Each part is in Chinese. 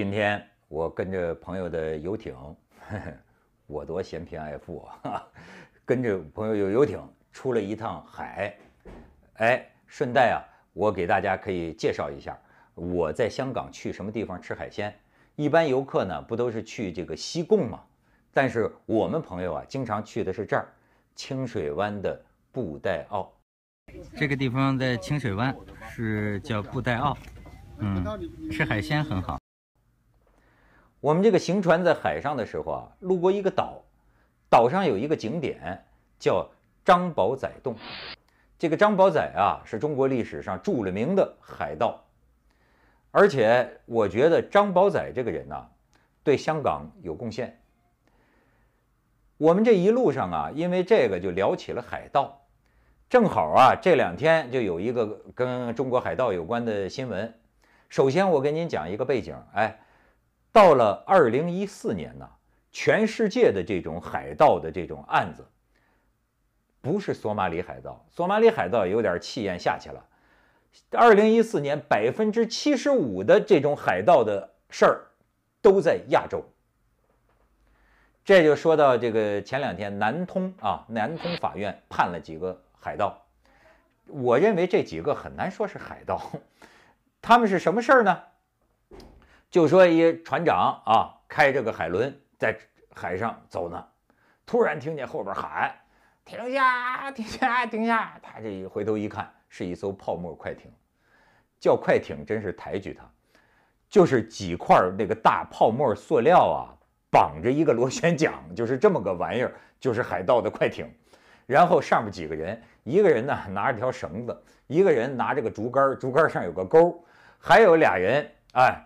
今天我跟着朋友的游艇，我多嫌贫爱富，啊！跟着朋友有游艇出了一趟海。哎，顺带啊，我给大家可以介绍一下，我在香港去什么地方吃海鲜。一般游客呢，不都是去这个西贡吗？但是我们朋友啊，经常去的是这儿，清水湾的布袋澳。这个地方在清水湾是叫布袋澳，嗯，吃海鲜很好。我们这个行船在海上的时候啊，路过一个岛，岛上有一个景点叫张宝仔洞。这个张宝仔啊，是中国历史上著了名的海盗，而且我觉得张宝仔这个人呢，对香港有贡献。我们这一路上啊，因为这个就聊起了海盗。正好啊，这两天就有一个跟中国海盗有关的新闻。首先，我跟您讲一个背景，哎。到了二零一四年呢，全世界的这种海盗的这种案子，不是索马里海盗，索马里海盗有点气焰下去了。二零一四年百分之七十五的这种海盗的事儿都在亚洲。这就说到这个前两天南通啊，南通法院判了几个海盗，我认为这几个很难说是海盗，他们是什么事儿呢？就说一船长啊，开这个海轮在海上走呢，突然听见后边喊：“停下！停下！停下！”他这一回头一看，是一艘泡沫快艇。叫快艇真是抬举他，就是几块那个大泡沫塑料啊，绑着一个螺旋桨，就是这么个玩意儿，就是海盗的快艇。然后上面几个人，一个人呢拿着条绳子，一个人拿着个竹竿，竹竿上有个钩，还有俩人哎。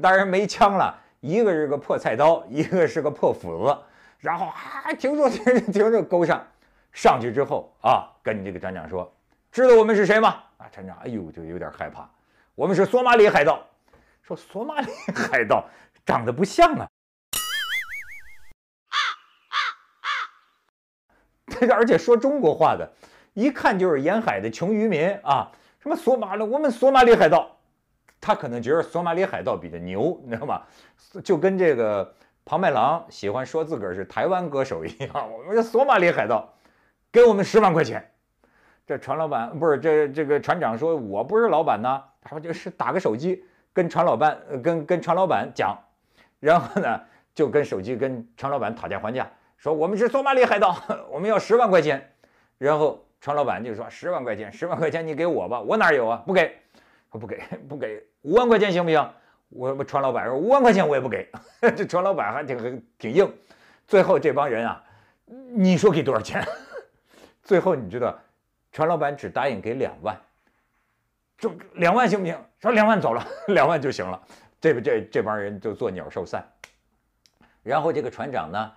当然没枪了，一个是个破菜刀，一个是个破斧子，然后啊，停住，停住，停住，勾上，上去之后啊，跟这个船长说：“知道我们是谁吗？”啊，船长，哎呦，就有点害怕。我们是索马里海盗。说索马里海盗长得不像啊，而且说中国话的，一看就是沿海的穷渔民啊，什么索马，我们索马里海盗。他可能觉得索马里海盗比较牛，你知道吗？就跟这个庞麦郎喜欢说自个儿是台湾歌手一样，我们索马里海盗，给我们十万块钱。这船老板不是这这个船长说我不是老板呢，他说就是打个手机跟船老板跟跟船老板讲，然后呢就跟手机跟船老板讨价还价，说我们是索马里海盗，我们要十万块钱。然后船老板就说十万块钱十万块钱你给我吧，我哪有啊，不给。我不给，不给五万块钱行不行？我船老板说五万块钱我也不给，这船老板还挺挺硬。最后这帮人啊，你说给多少钱？最后你知道，船老板只答应给两万，这两万行不行？说两万走了，两万就行了。这这这帮人就做鸟兽散。然后这个船长呢，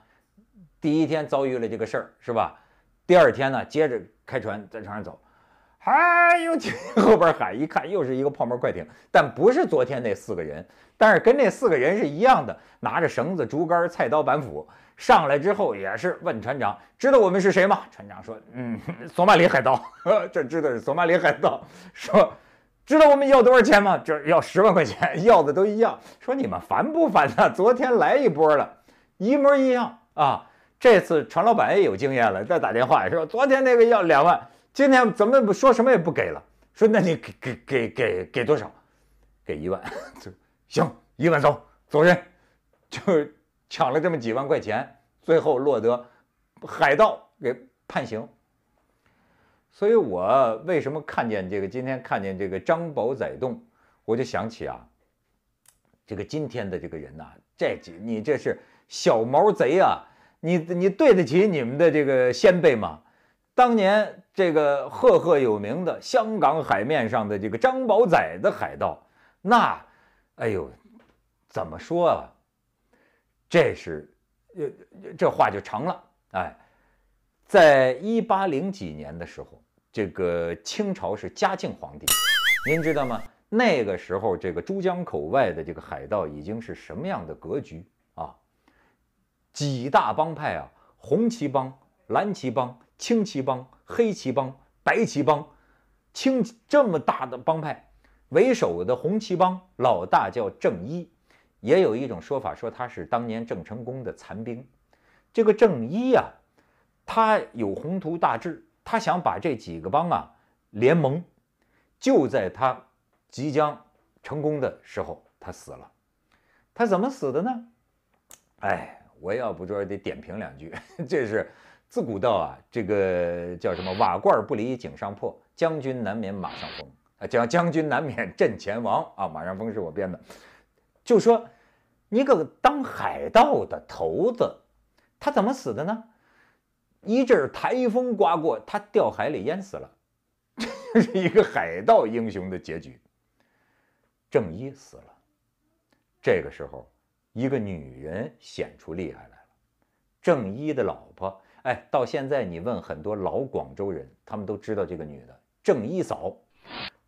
第一天遭遇了这个事儿，是吧？第二天呢，接着开船在船上走。哎，又听后边喊，一看又是一个泡沫快艇，但不是昨天那四个人，但是跟那四个人是一样的，拿着绳子、竹竿、菜刀、板斧上来之后，也是问船长：“知道我们是谁吗？”船长说：“嗯，索马里海盗。”这知道是索马里海盗。说：“知道我们要多少钱吗？”“这要十万块钱。”要的都一样。说：“你们烦不烦呢？昨天来一波了，一模一样啊！这次船老板也有经验了，再打电话说昨天那个要两万。”今天怎么不说什么也不给了？说那你给给给给给多少？给一万，走，行，一万走，走人，就抢了这么几万块钱，最后落得海盗给判刑。所以我为什么看见这个今天看见这个张宝仔洞，我就想起啊，这个今天的这个人呐，这你这是小毛贼啊！你你对得起你们的这个先辈吗？当年这个赫赫有名的香港海面上的这个张宝仔的海盗，那，哎呦，怎么说啊？这是，呃，这话就长了。哎，在一八零几年的时候，这个清朝是嘉靖皇帝，您知道吗？那个时候这个珠江口外的这个海盗已经是什么样的格局啊？几大帮派啊，红旗帮、蓝旗帮。青旗帮、黑旗帮、白旗帮，青这么大的帮派，为首的红旗帮老大叫郑一，也有一种说法说他是当年郑成功的残兵。这个郑一呀，他有宏图大志，他想把这几个帮啊联盟。就在他即将成功的时候，他死了。他怎么死的呢？哎，我要不着得点评两句，这是。自古道啊，这个叫什么“瓦罐不离井上破，将军难免马上疯”。啊，将 将军难免阵前亡啊。马上疯是我编的，就说你个当海盗的头子，他怎么死的呢？一阵台风刮过，他掉海里淹死了。这是一个海盗英雄的结局。郑一死了，这个时候，一个女人显出厉害来了，郑一的老婆。哎，到现在你问很多老广州人，他们都知道这个女的郑一嫂。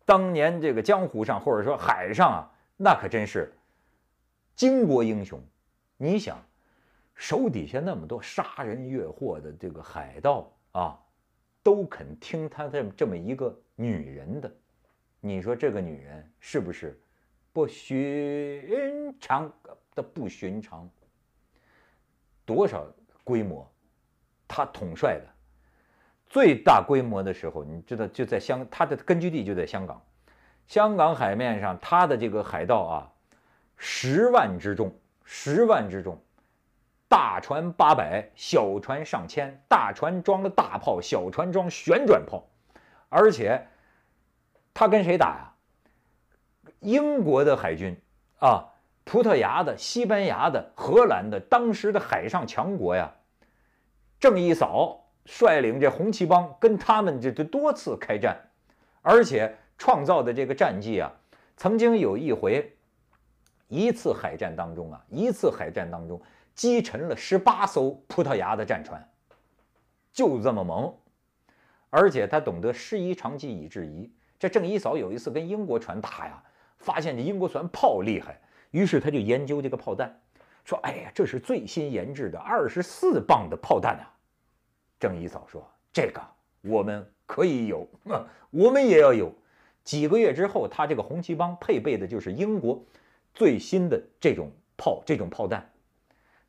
当年这个江湖上或者说海上啊，那可真是巾帼英雄。你想，手底下那么多杀人越货的这个海盗啊，都肯听她这这么一个女人的，你说这个女人是不是不寻常的不寻常？多少规模？他统帅的，最大规模的时候，你知道，就在香，他的根据地就在香港。香港海面上，他的这个海盗啊，十万之众，十万之众，大船八百，小船上千，大船装了大炮，小船装旋转炮，而且他跟谁打呀？英国的海军啊，葡萄牙的、西班牙的、荷兰的，当时的海上强国呀。郑一嫂率领这红旗帮跟他们这这多次开战，而且创造的这个战绩啊，曾经有一回，一次海战当中啊，一次海战当中击沉了十八艘葡萄牙的战船，就这么猛。而且他懂得失一长技以制夷。这郑一嫂有一次跟英国船打呀，发现这英国船炮厉害，于是他就研究这个炮弹。说，哎呀，这是最新研制的二十四磅的炮弹呐！郑一嫂说：“这个我们可以有，我们也要有。”几个月之后，他这个红旗帮配备的就是英国最新的这种炮、这种炮弹。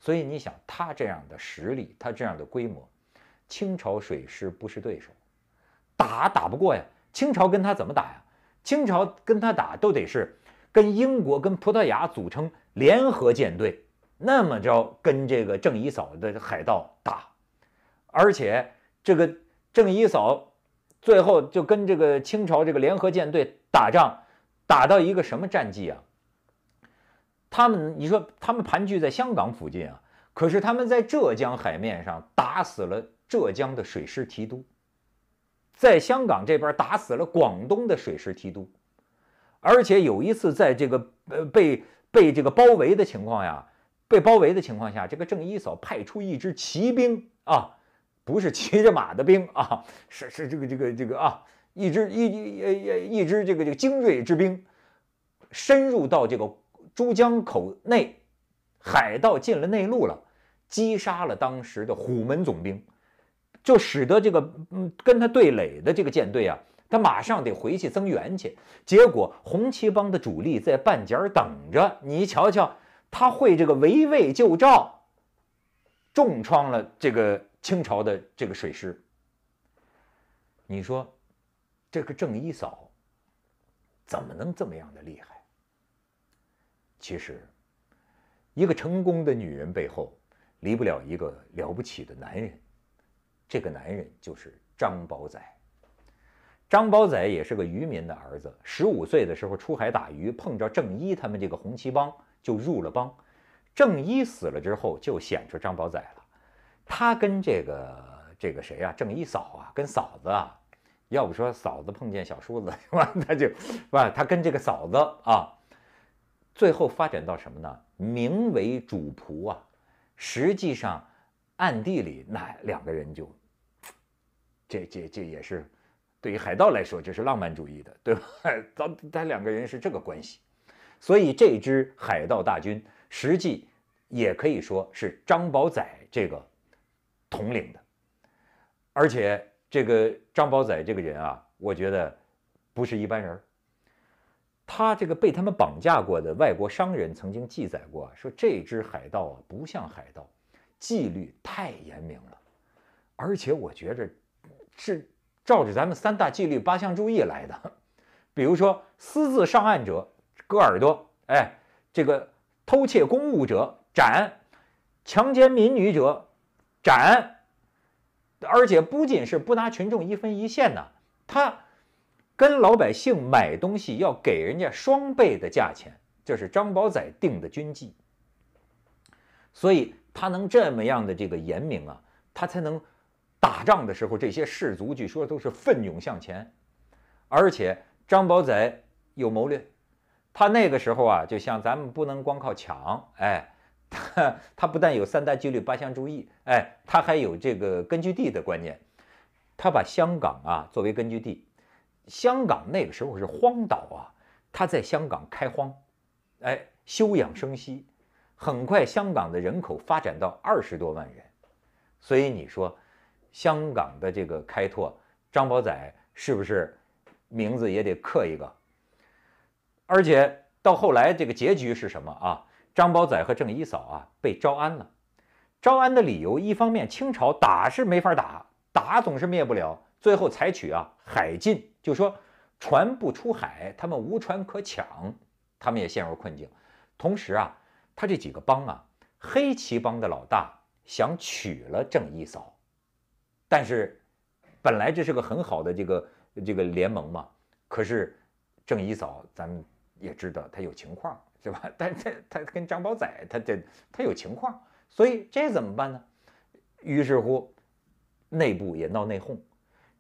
所以你想，他这样的实力，他这样的规模，清朝水师不是对手，打打不过呀！清朝跟他怎么打呀？清朝跟他打都得是跟英国、跟葡萄牙组成联合舰队。那么着跟这个郑姨嫂的海盗打，而且这个郑姨嫂最后就跟这个清朝这个联合舰队打仗，打到一个什么战绩啊？他们你说他们盘踞在香港附近啊，可是他们在浙江海面上打死了浙江的水师提督，在香港这边打死了广东的水师提督，而且有一次在这个呃被被这个包围的情况呀。被包围的情况下，这个郑一嫂派出一支骑兵啊，不是骑着马的兵啊，是是这个这个这个啊，一支一一支这个这个精锐之兵，深入到这个珠江口内，海盗进了内陆了，击杀了当时的虎门总兵，就使得这个嗯跟他对垒的这个舰队啊，他马上得回去增援去，结果红旗帮的主力在半截儿等着，你瞧瞧。他会这个围魏救赵，重创了这个清朝的这个水师。你说这个郑一嫂怎么能这么样的厉害？其实，一个成功的女人背后，离不了一个了不起的男人。这个男人就是张保仔。张保仔也是个渔民的儿子，十五岁的时候出海打鱼，碰着郑一他们这个红旗帮。就入了帮，郑一死了之后，就显出张宝仔了。他跟这个这个谁啊，郑一嫂啊，跟嫂子啊，要不说嫂子碰见小叔子，吧？他就，吧，他跟这个嫂子啊，最后发展到什么呢？名为主仆啊，实际上暗地里那两个人就，这这这也是对于海盗来说，这是浪漫主义的，对吧？他 他两个人是这个关系。所以这支海盗大军实际也可以说是张保仔这个统领的，而且这个张保仔这个人啊，我觉得不是一般人儿。他这个被他们绑架过的外国商人曾经记载过，说这支海盗啊不像海盗，纪律太严明了，而且我觉着是照着咱们三大纪律八项注意来的。比如说私自上岸者。割耳朵，哎，这个偷窃公物者斩，强奸民女者斩，而且不仅是不拿群众一分一线呢，他跟老百姓买东西要给人家双倍的价钱，这是张保仔定的军纪。所以他能这么样的这个严明啊，他才能打仗的时候这些士卒据说都是奋勇向前，而且张保仔有谋略。他那个时候啊，就像咱们不能光靠抢，哎，他他不但有三大纪律八项注意，哎，他还有这个根据地的观念，他把香港啊作为根据地，香港那个时候是荒岛啊，他在香港开荒，哎，休养生息，很快香港的人口发展到二十多万人，所以你说，香港的这个开拓，张宝仔是不是名字也得刻一个？而且到后来，这个结局是什么啊？张保仔和郑一嫂啊，被招安了。招安的理由，一方面清朝打是没法打，打总是灭不了，最后采取啊海禁，就说船不出海，他们无船可抢，他们也陷入困境。同时啊，他这几个帮啊，黑旗帮的老大想娶了郑一嫂，但是本来这是个很好的这个这个联盟嘛，可是郑一嫂，咱们。也知道他有情况是吧？但他他跟张保仔，他这他有情况，所以这怎么办呢？于是乎，内部也闹内讧，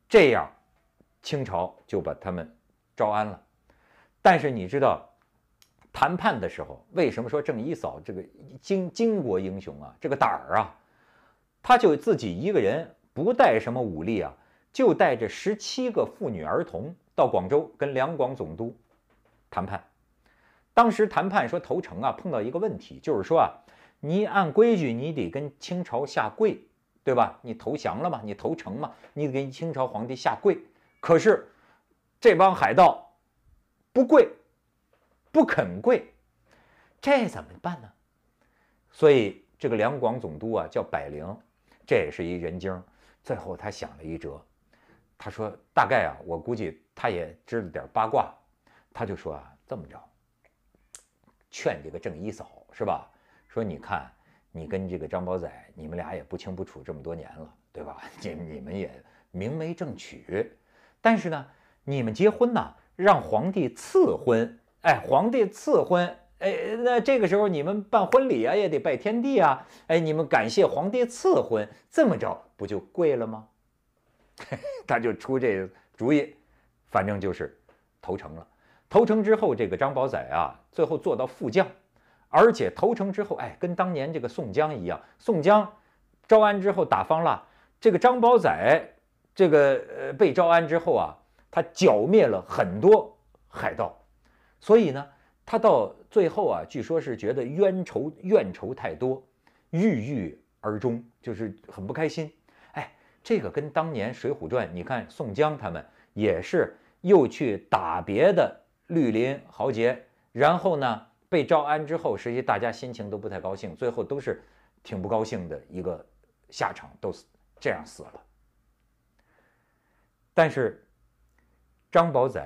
这样清朝就把他们招安了。但是你知道，谈判的时候，为什么说郑一嫂这个金金国英雄啊，这个胆儿啊，他就自己一个人不带什么武力啊，就带着十七个妇女儿童到广州跟两广总督谈判。当时谈判说投诚啊，碰到一个问题，就是说啊，你按规矩你得跟清朝下跪，对吧？你投降了嘛，你投诚嘛，你得跟清朝皇帝下跪。可是这帮海盗不跪，不肯跪，这怎么办呢？所以这个两广总督啊叫百灵，这也是一人精。最后他想了一辙，他说大概啊，我估计他也知道点八卦，他就说啊，这么着。劝这个郑一嫂是吧？说你看，你跟这个张宝仔，你们俩也不清不楚这么多年了，对吧？你你们也明媒正娶，但是呢，你们结婚呢，让皇帝赐婚。哎，皇帝赐婚，哎，那这个时候你们办婚礼啊，也得拜天地啊。哎，你们感谢皇帝赐婚，这么着不就贵了吗？他就出这主意，反正就是投诚了。投诚之后，这个张宝仔啊，最后做到副将，而且投诚之后，哎，跟当年这个宋江一样，宋江招安之后打方腊，这个张宝仔，这个呃被招安之后啊，他剿灭了很多海盗，所以呢，他到最后啊，据说是觉得冤仇怨仇太多，郁郁而终，就是很不开心。哎，这个跟当年《水浒传》，你看宋江他们也是又去打别的。绿林豪杰，然后呢被招安之后，实际大家心情都不太高兴，最后都是挺不高兴的一个下场，都是这样死了。但是张宝仔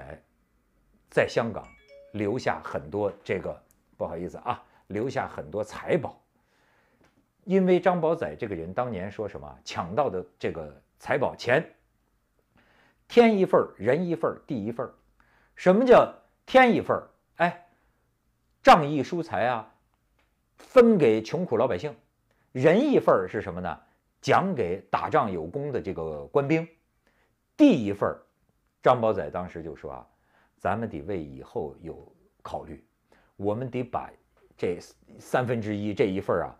在香港留下很多这个，不好意思啊，留下很多财宝。因为张宝仔这个人当年说什么，抢到的这个财宝钱，天一份人一份地一份什么叫？添一份儿，哎，仗义疏财啊，分给穷苦老百姓；仁一份儿是什么呢？奖给打仗有功的这个官兵；地一份儿，张宝仔当时就说啊，咱们得为以后有考虑，我们得把这三分之一这一份儿啊，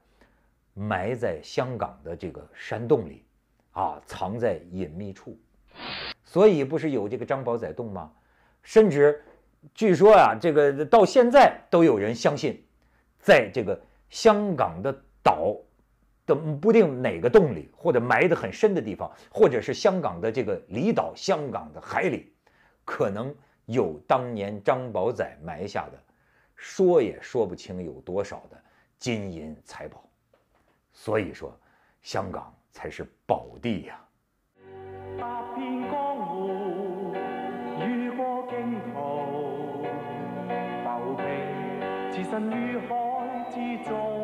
埋在香港的这个山洞里，啊，藏在隐秘处。所以不是有这个张宝仔洞吗？甚至。据说啊，这个到现在都有人相信，在这个香港的岛，的不定哪个洞里，或者埋得很深的地方，或者是香港的这个离岛，香港的海里，可能有当年张宝仔埋下的，说也说不清有多少的金银财宝。所以说，香港才是宝地呀。过人于海之中。